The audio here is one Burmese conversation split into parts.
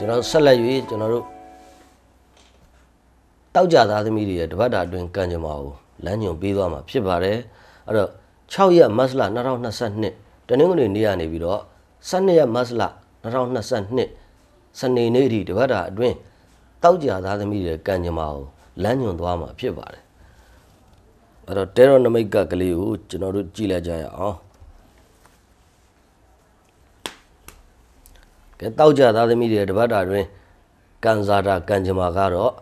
တယ်ကျွန်တော်တို့ဆက်လက်၍ကျွန်တော်တို့တောက်ကြသားသမီးတွေရဲ့တပတ်တာအတွင်းကံကြမ္မာကိုလမ်းညွန်ပေးသွားမှာဖြစ်ပါတယ်အဲ့တော့6ရက်မတ်လ2022တနင်္ဂနွေနေ့ကနေပြီးတော့12ရက်မတ်လ2022စနေနေ့ဒီတပတ်တာအတွင်းတောက်ကြသားသမီးတွေရဲ့ကံကြမ္မာကိုလမ်းညွန်သွားမှာဖြစ်ပါတယ်အဲ့တော့တဲရောနမိတ်ကကလေးကိုကျွန်တော်တို့ကြည့်လိုက်ကြရအောင်ကဲတောက်ကြသားသမီးတွေတပတ်တာတွင်ကန်ဇာတာကန်ဂျမာကတော့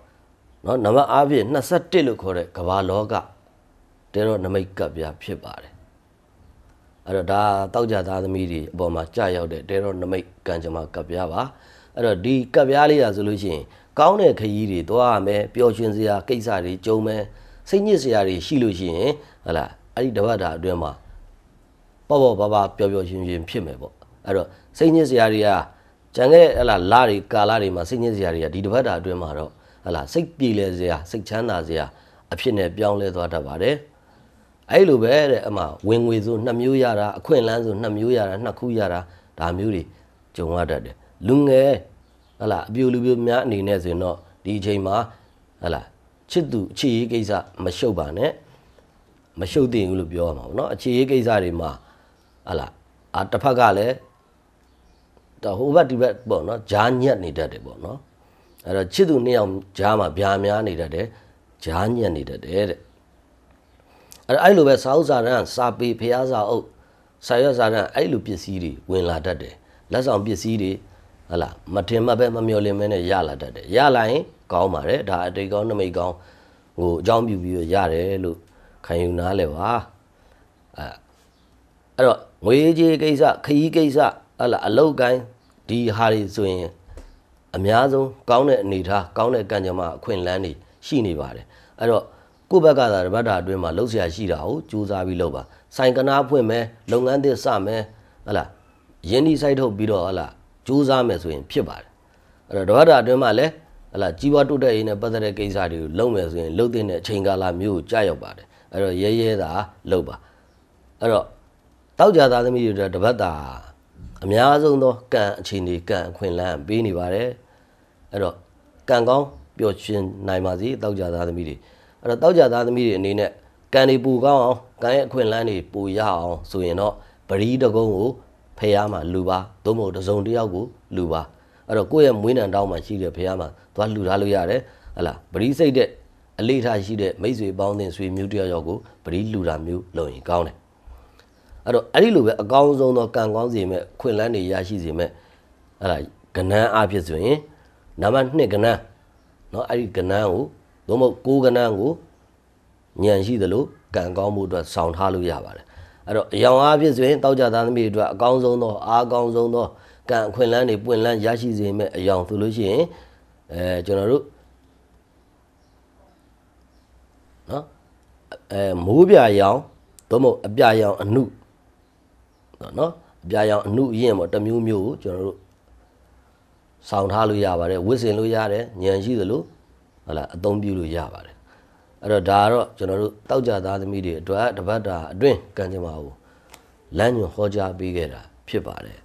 နော်နမအားဖြင့်21လို့ခေါ်တဲ့ကဘာလောကတဲတော့နမိတ်ကပ်ပြဖြစ်ပါတယ်အဲ့တော့ဒါတောက်ကြသားသမီးတွေအပေါ်မှာကြာရောက်တဲ့တဲတော့နမိတ်ကန်ဂျမာကပ်ပြပါအဲ့တော့ဒီကပ်ပြလေးရာဆိုလို့ရှိရင်ကောင်းတဲ့ခရီးတွေသွားရမယ်ပျော်ရွှင်စရာကိစ္စတွေကြုံမယ်စိတ်ညစ်စရာတွေရှိလို့ရှိရင်ဟလာအဲ့ဒီတပတ်တာအတွင်းမှာပေါ့ပေါ့ပါပါပျော်ပျော်ရွှင်ရွှင် ဖြစ်မယ်ပေါ့အဲ့တော့စိတ်ညစ်စရာတွေကကြံခဲ့တဲ့ဟလာလတွေကာလတွေမှာစိတ်ညစ်စရာတွေကဒီတစ်ပတ်တာအတွင်းမှာတော့ဟလာစိတ်ပြေလည်စရာစိတ်ချမ်းသာစရာအဖြစ်နဲ့ပြောင်းလဲသွားတတ်ပါတယ်အဲ့လိုပဲတဲ့အမဝင်ငွေဆိုနှစ်မျိုးရတာအခွင့်အလမ်းဆိုနှစ်မျိုးရတာနှစ်ခုရတာဒါမျိုးတွေကြုံရတတ်တယ်လူငယ်ဟလာအပြူလူပြူများအနေနဲ့ဆိုရင်တော့ဒီအချိန်မှာဟလာချစ်သူအခြေရေးကိစ္စမရှုပ်ပါနဲ့မရှုပ်သင့်ဘူးလို့ပြောရမှာပေါ့နော်အခြေရေးကိစ္စတွေမှာဟလာအာတစ်ဖက်ကလည်းဟိုဘက်ဒီဘက်ပေါ့နော်ဂျားညက်နေတတ်တယ်ပေါ့နော်အဲ့တော့ချစ်သူနှစ်ယောက်ဂျားမှာဗျာများနေတတ်တယ်ဂျားညက်နေတတ်တယ်တဲ့အဲ့အဲ့လိုပဲစာအုပ်စာတန်းစာပေဖျားစာအုပ်စာရွက်စာတန်းအဲ့လိုပစ္စည်းတွေဝင်လာတတ်တယ်လက်ဆောင်ပစ္စည်းတွေဟလာမထင်မှတ်ပဲမမျော်လင့်မဲနဲ့ရလာတတ်တယ်ရလာရင်ကောင်းပါတယ်ဒါအတိတ်ကောင်းနမိတ်ကောင်းဟိုအကြောင်းပြုပြီးရတယ်လို့ခံယူနားလဲပါအဲအဲ့တော့ငွေကြေးကိစ္စခရီးကိစ္စဟလာအလောက်ကိုင်းဒီဟာတွေဆိုရင်အများဆုံးကောင်းတဲ့အနေထားကောင်းတဲ့ကံကြမ္မာအခွင့်အလမ်းတွေရှိနေပါတယ်အဲ့တော့ကိုယ့်ဘက်ကသာတပတ်တာအတွင်းမှာလှုပ်ရှားရှိတာကိုစူးစမ်းပြီးလုပ်ပါဆိုင်ကနာဖွင့်မယ်လုပ်ငန်းသစ်စမယ်ဟလာယင်းဒီဆိုင်ထုတ်ပြီးတော့ဟလာစူးစမ်းမယ်ဆိုရင် ဖြစ်ပါတယ်အဲ့တော့တပတ်တာအတွင်းမှာလည်းဟလာကြီးပွားတိုးတက်ရေးနဲ့ပတ်သက်တဲ့ကိစ္စတွေကိုလုပ်မယ်ဆိုရင်လုပ်တဲ့အချိန်ကာလမျိုးကိုကြာရောက်ပါတယ်အဲ့တော့ရဲရဲသာလုပ်ပါအဲ့တော့တောက်ကြသားသမီးတွေတပတ်တာအများဆုံးသောကံအခြေအနေကံအခွင့်အလမ်းပေးနေပါတယ်အဲ့တော့ကံကောင်းပျော်ရွှင်နိုင်ပါစေတောက်ကြသားသမီးတွေအဲ့တော့တောက်ကြသားသမီးတွေအနေနဲ့ကံတွေပူကောင်းအောင်ကံရဲ့အခွင့်အလမ်းတွေပူရအောင်ဆိုရင်တော့ပရိဒဂုံကိုဖះမှာလူပါသို့မဟုတ်တစုံတစ်ယောက်ကိုလူပါအဲ့တော့ကိုယ့်ရဲ့မွေးနံတောင်းမှရှိတဲ့ဖះမှာသွားလူထားလို့ရတယ်ဟလာပရိစိတ်တဲ့အလေးထားရှိတဲ့မိတ်ဆွေပေါင်းတင်ဆွေမျိုးတယောက်ယောက်ကိုပရိလူတာမျိုးလုပ်ရင်ကောင်းတယ်အဲ့တော့အဲ့ဒီလိုပဲအကောင်းဆုံးသောကံကောင်းစီမဲ့ခွင့်လန်းတွေရရှိစီမဲ့အဲ့ဒါကဏ္ဍအဖြစ်ဆိုရင်နံပါတ်2ကဏ္ဍเนาะအဲ့ဒီကဏ္ဍကိုသို့မဟုတ်6ကဏ္ဍကိုညံရှိသလိုကံကောင်းမှုအတွက်ဆောင်ထားလို့ရပါတယ်အဲ့တော့အယောင်အဖြစ်ဆိုရင်တောက်ကြသားသမီးအတွက်အကောင်းဆုံးသောအားကောင်းဆုံးသောကံအခွင့်လန်းတွေပွင့်လန်းရရှိစေမဲ့အယောင်ဆိုလို့ရှိရင်အဲကျွန်တော်တို့နော်အဲမိုးပြာရောင်သို့မဟုတ်အပြာရောင်အနုပေါ့နော်အပြာရောင်အနုအရင်ပေါ့တမျိုးမျိုးကိုကျွန်တော်တို့ဆောင်ထားလို့ရပါတယ်ဝစ်စင်လို့ရတယ်ညံရှိသလိုဟုတ်လားအသုံးပြုလို့ရပါတယ်အဲ့တော့ဒါကတော့ကျွန်တော်တို့တောက်ကြသားသမီးတွေအတွက်တပတ်တာအတွင်းကံကြမ္မာကိုလမ်းညွှန်ဟောကြားပေးခဲ့တာ ဖြစ်ပါတယ်